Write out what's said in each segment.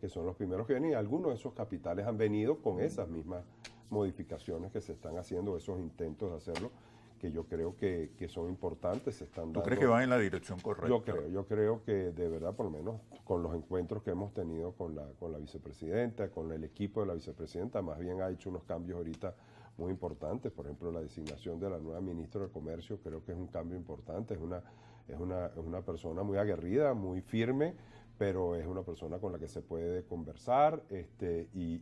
que son los primeros que vienen, y algunos de esos capitales han venido con esas mismas modificaciones que se están haciendo, esos intentos de hacerlo, que yo creo que, que son importantes, están ¿Tú crees que van en la dirección correcta? Yo creo, yo creo que de verdad, por lo menos con los encuentros que hemos tenido con la, con la vicepresidenta, con el equipo de la vicepresidenta, más bien ha hecho unos cambios ahorita muy importantes, por ejemplo, la designación de la nueva ministra de Comercio creo que es un cambio importante, es una, es una, es una persona muy aguerrida, muy firme, pero es una persona con la que se puede conversar este, y,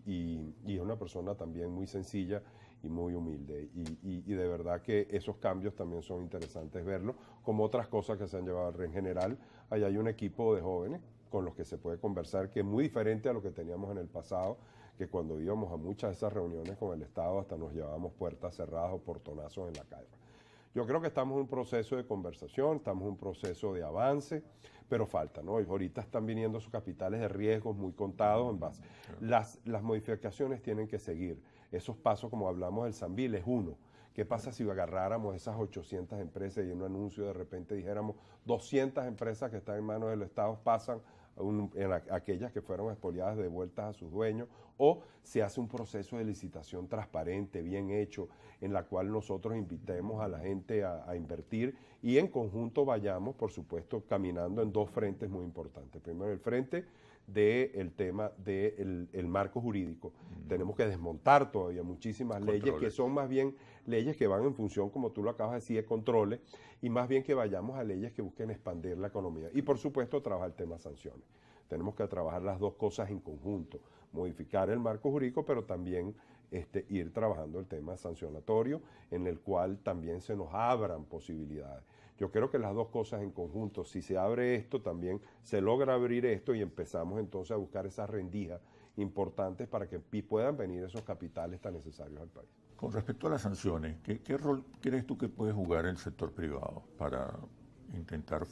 y, es una persona también muy sencilla y muy humilde. Y, de verdad que esos cambios también son interesantes verlo como otras cosas que se han llevado en general. Allá hay un equipo de jóvenes con los que se puede conversar, que es muy diferente a lo que teníamos en el pasado, que cuando íbamos a muchas de esas reuniones con el Estado hasta nos llevábamos puertas cerradas o portonazos en la calle. Yo creo que estamos en un proceso de conversación, estamos en un proceso de avance, pero falta, ¿no? Y ahorita están viniendo sus capitales de riesgos muy contados en base. Las, las modificaciones tienen que seguir. Esos pasos, como hablamos del Zambil, es uno. ¿Qué pasa si agarráramos esas 800 empresas y en un anuncio de repente dijéramos 200 empresas que están en manos de los Estados pasan en aquellas que fueron expoliadas vueltas a sus dueños, o se hace un proceso de licitación transparente, bien hecho, en la cual nosotros invitemos a la gente a, invertir y en conjunto vayamos, por supuesto, caminando en dos frentes muy importantes. Primero, el frente del tema de el marco jurídico. Tenemos que desmontar todavía muchísimas leyes que son más bien leyes que van en función, como tú lo acabas de decir, de controles, y más bien que vayamos a leyes que busquen expandir la economía. Y por supuesto trabajar el tema sanciones. Tenemos que trabajar las dos cosas en conjunto, modificar el marco jurídico, pero también este, ir trabajando el tema sancionatorio, en el cual también se nos abran posibilidades. Yo creo que las dos cosas en conjunto, si se abre esto, también se logra abrir esto y empezamos entonces a buscar esas rendijas importantes para que puedan venir esos capitales tan necesarios al país. Con respecto a las sanciones, ¿qué, qué rol crees tú que puede jugar el sector privado para intentar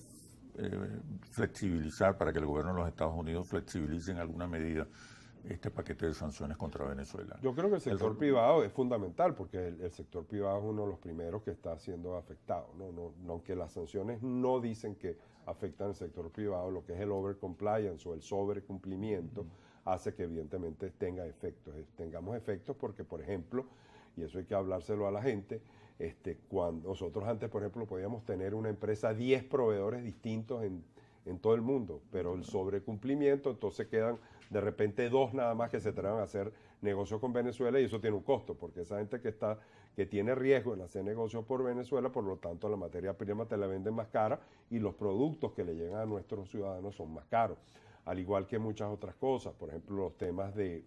eh, flexibilizar, para que el gobierno de los Estados Unidos flexibilice en alguna medida este paquete de sanciones contra Venezuela. Yo creo que el sector privado es fundamental, porque el, sector privado es uno de los primeros que está siendo afectado. ¿no? No, aunque las sanciones no dicen que afectan al sector privado, lo que es el overcompliance o el sobrecumplimiento. cumplimiento hace que evidentemente tenga efectos, eh, tengamos efectos porque, por ejemplo, y eso hay que hablárselo a la gente, este, cuando nosotros antes, por ejemplo, podíamos tener una empresa 10 proveedores distintos en, todo el mundo, pero el sobrecumplimiento, entonces quedan de repente dos nada más que se traen a hacer negocios con Venezuela y eso tiene un costo, porque esa gente que está que tiene riesgo en hacer negocios por Venezuela, por lo tanto la materia prima te la venden más cara y los productos que le llegan a nuestros ciudadanos son más caros al igual que muchas otras cosas, por ejemplo, los temas de,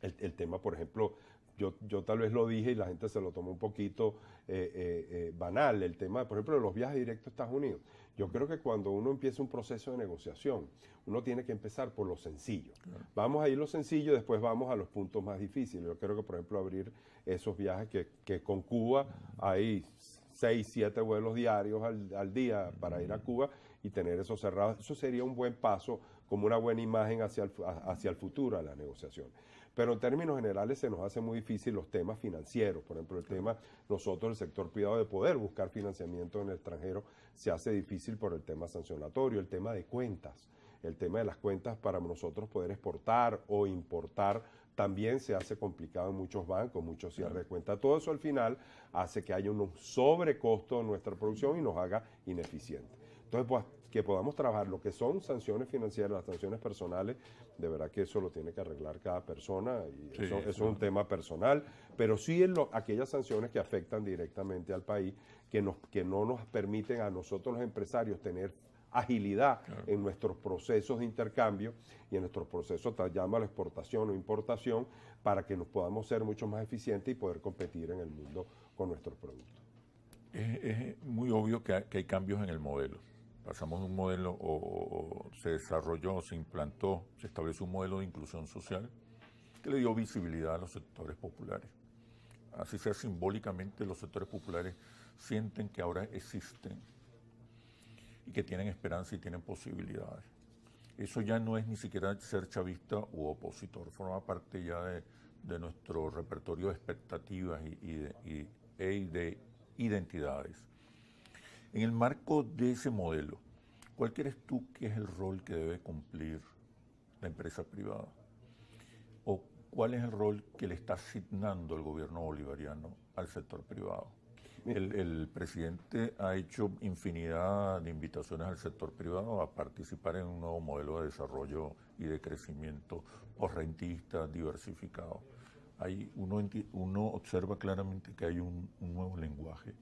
el, tema, por ejemplo, yo, yo, tal vez lo dije y la gente se lo tomó un poquito eh, eh, eh, banal, el tema, por ejemplo, de los viajes directos a Estados Unidos. Yo creo que cuando uno empieza un proceso de negociación, uno tiene que empezar por lo sencillo. Vamos a ir lo sencillo, después vamos a los puntos más difíciles. Yo creo que, por ejemplo, abrir esos viajes que, con Cuba hay seis, siete vuelos diarios al día para ir a Cuba y tener eso cerrado. Eso sería un buen paso, como una buena imagen hacia el, hacia el futuro a la negociación. Pero en términos generales se nos hace muy difícil los temas financieros. Por ejemplo, el tema, nosotros, el sector privado, de poder buscar financiamiento en el extranjero, se hace difícil por el tema sancionatorio, el tema de cuentas. El tema de las cuentas para nosotros poder exportar o importar también se hace complicado en muchos bancos, muchos cierres de cuentas, Todo eso al final hace que haya un sobrecosto en nuestra producción y nos haga ineficientes. Entonces, pues, que podamos trabajar lo que son sanciones financieras, las sanciones personales, de verdad que eso lo tiene que arreglar cada persona, y eso, es un tema personal, pero sí en lo, aquellas sanciones que afectan directamente al país, que, no nos permiten a nosotros los empresarios tener agilidad en nuestros procesos de intercambio y en nuestros procesos, llama la exportación o importación, para que nos podamos ser mucho más eficientes y poder competir en el mundo con nuestros productos. Es, muy obvio que hay cambios en el modelo pasamos de un modelo o, se desarrolló, se implantó, se estableció un modelo de inclusión social que le dio visibilidad a los sectores populares. Así sea simbólicamente, los sectores populares sienten que ahora existen y que tienen esperanza y tienen posibilidades. Eso ya no es ni siquiera ser chavista u opositor, forma parte ya de, nuestro repertorio de expectativas y de e identidades. En el marco de ese modelo, ¿cuál crees tú que es el rol que debe cumplir la empresa privada? ¿O cuál es el rol que le está asignando el gobierno bolivariano al sector privado? El, presidente ha hecho infinidad de invitaciones al sector privado a participar en un nuevo modelo de desarrollo y de crecimiento rentista, diversificado. Hay, uno, observa claramente que hay un nuevo lenguaje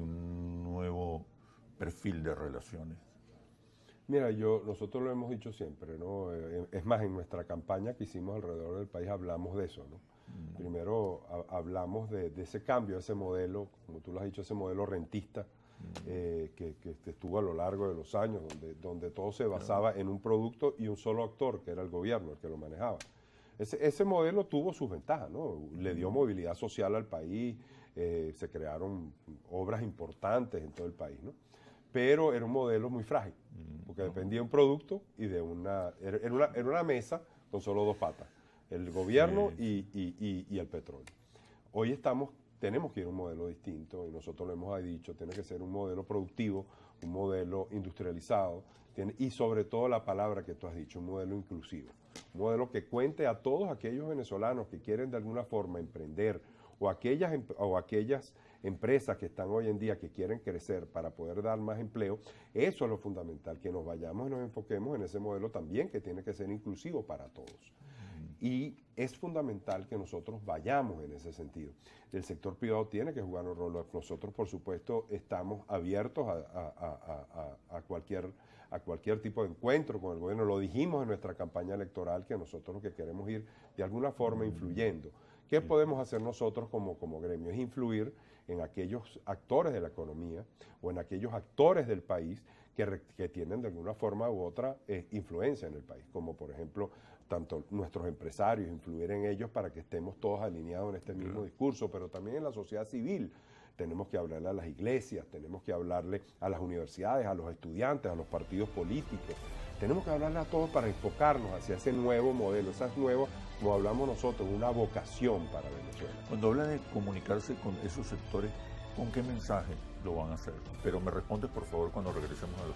un nuevo perfil de relaciones? Mira, yo, nosotros lo hemos dicho siempre, ¿no? Eh, es más, en nuestra campaña que hicimos alrededor del país hablamos de eso, ¿no? Mm. Primero hablamos de, ese cambio, ese modelo, como tú lo has dicho, ese modelo rentista mm. eh, que, estuvo a lo largo de los años, donde, donde todo se basaba en un producto y un solo actor, que era el gobierno, el que lo manejaba. Ese, ese modelo tuvo sus ventajas, ¿no? Le dio movilidad social al país, eh, se crearon obras importantes en todo el país, ¿no? Pero era un modelo muy frágil, porque dependía de un producto y de una era, una. era una, mesa con solo dos patas, el gobierno y, y, y, y el petróleo. Hoy estamos tenemos que ir a un modelo distinto y nosotros lo hemos dicho, tiene que ser un modelo productivo, un modelo industrializado y sobre todo la palabra que tú has dicho, un modelo inclusivo, un modelo que cuente a todos aquellos venezolanos que quieren de alguna forma emprender o aquellas, em, o aquellas empresas que están hoy en día que quieren crecer para poder dar más empleo, eso es lo fundamental, que nos vayamos y nos enfoquemos en ese modelo también que tiene que ser inclusivo para todos. Y es fundamental que nosotros vayamos en ese sentido. El sector privado tiene que jugar un rol. Nosotros, por supuesto, estamos abiertos a, cualquier, a cualquier tipo de encuentro con el gobierno. Lo dijimos en nuestra campaña electoral que nosotros lo que queremos ir de alguna forma influyendo. ¿Qué podemos hacer nosotros como, como gremio? Es influir en aquellos actores de la economía o en aquellos actores del país que, tienen de alguna forma u otra eh, influencia en el país, como por ejemplo tanto nuestros empresarios, influir en ellos para que estemos todos alineados en este mismo discurso, pero también en la sociedad civil. Tenemos que hablarle a las iglesias, tenemos que hablarle a las universidades, a los estudiantes, a los partidos políticos, tenemos que hablarle a todos para enfocarnos hacia ese nuevo modelo, esas nuevas, como hablamos nosotros, una vocación para Venezuela. Cuando habla de comunicarse con esos sectores, ¿con qué mensaje lo van a hacer? Pero me respondes, por favor, cuando regresemos a los...